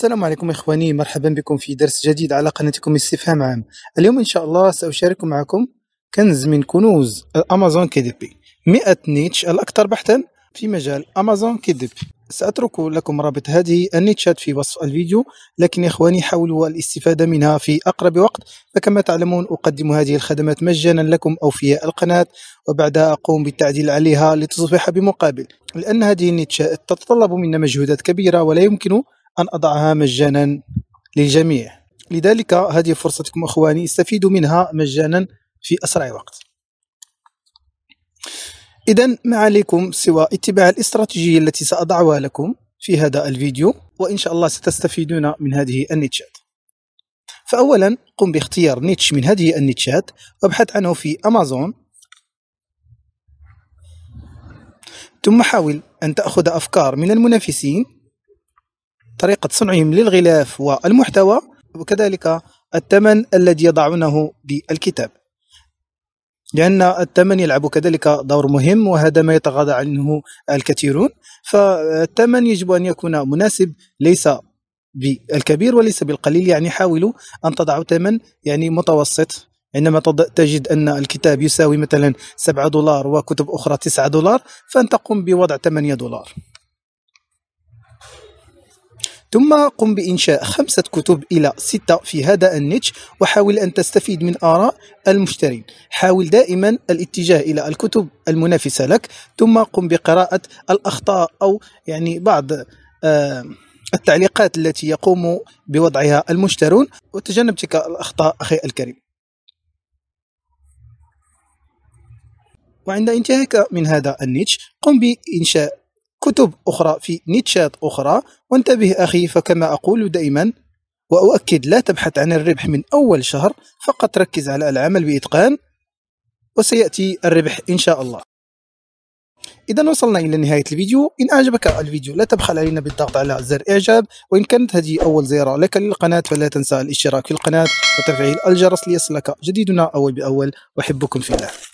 السلام عليكم إخواني مرحبا بكم في درس جديد على قناتكم استفهام عام اليوم إن شاء الله سأشارك معكم كنز من كنوز الأمازون كي دي بي 100 نيتش الأكثر بحثا في مجال أمازون كي دي بي سأترك لكم رابط هذه النيتشات في وصف الفيديو لكن إخواني حاولوا الاستفادة منها في أقرب وقت فكما تعلمون أقدم هذه الخدمات مجانا لكم أوفياء القناة وبعدها أقوم بالتعديل عليها لتصبح بمقابل لأن هذه النيتشات تتطلب منا مجهودات كبيرة ولا يمكن أن أضعها مجانا للجميع لذلك هذه فرصتكم أخواني استفيدوا منها مجانا في أسرع وقت إذا ما عليكم سوى اتباع الاستراتيجية التي سأضعها لكم في هذا الفيديو وإن شاء الله ستستفيدون من هذه النيتشات فأولا قم باختيار نيتش من هذه النيتشات وابحث عنه في أمازون ثم حاول أن تأخذ أفكار من المنافسين طريقة صنعهم للغلاف والمحتوى وكذلك الثمن الذي يضعونه بالكتاب لأن الثمن يلعب كذلك دور مهم وهذا ما يتغاضى عنه الكثيرون فالثمن يجب أن يكون مناسب ليس بالكبير وليس بالقليل يعني حاولوا أن تضعوا ثمن يعني متوسط عندما تجد أن الكتاب يساوي مثلا 7 دولار وكتب أخرى 9 دولار فأن تقوم بوضع 8 دولار ثم قم بإنشاء خمسة كتب إلى ستة في هذا النيتش وحاول أن تستفيد من آراء المشترين حاول دائما الاتجاه إلى الكتب المنافسة لك ثم قم بقراءة الأخطاء أو يعني بعض آه، التعليقات التي يقوم بوضعها المشترون وتجنب تلك الأخطاء أخي الكريم وعند انتهاك من هذا النيتش قم بإنشاء كتب أخرى في نيتشات أخرى وانتبه أخي فكما أقول دائما وأؤكد لا تبحث عن الربح من أول شهر فقط ركز على العمل بإتقان وسيأتي الربح إن شاء الله إذا وصلنا إلى نهاية الفيديو إن أعجبك الفيديو لا تبخل علينا بالضغط على زر إعجاب وإن كانت هذه أول زيارة لك للقناة فلا تنسى الاشتراك في القناة وتفعيل الجرس ليصلك جديدنا أول بأول وأحبكم في الله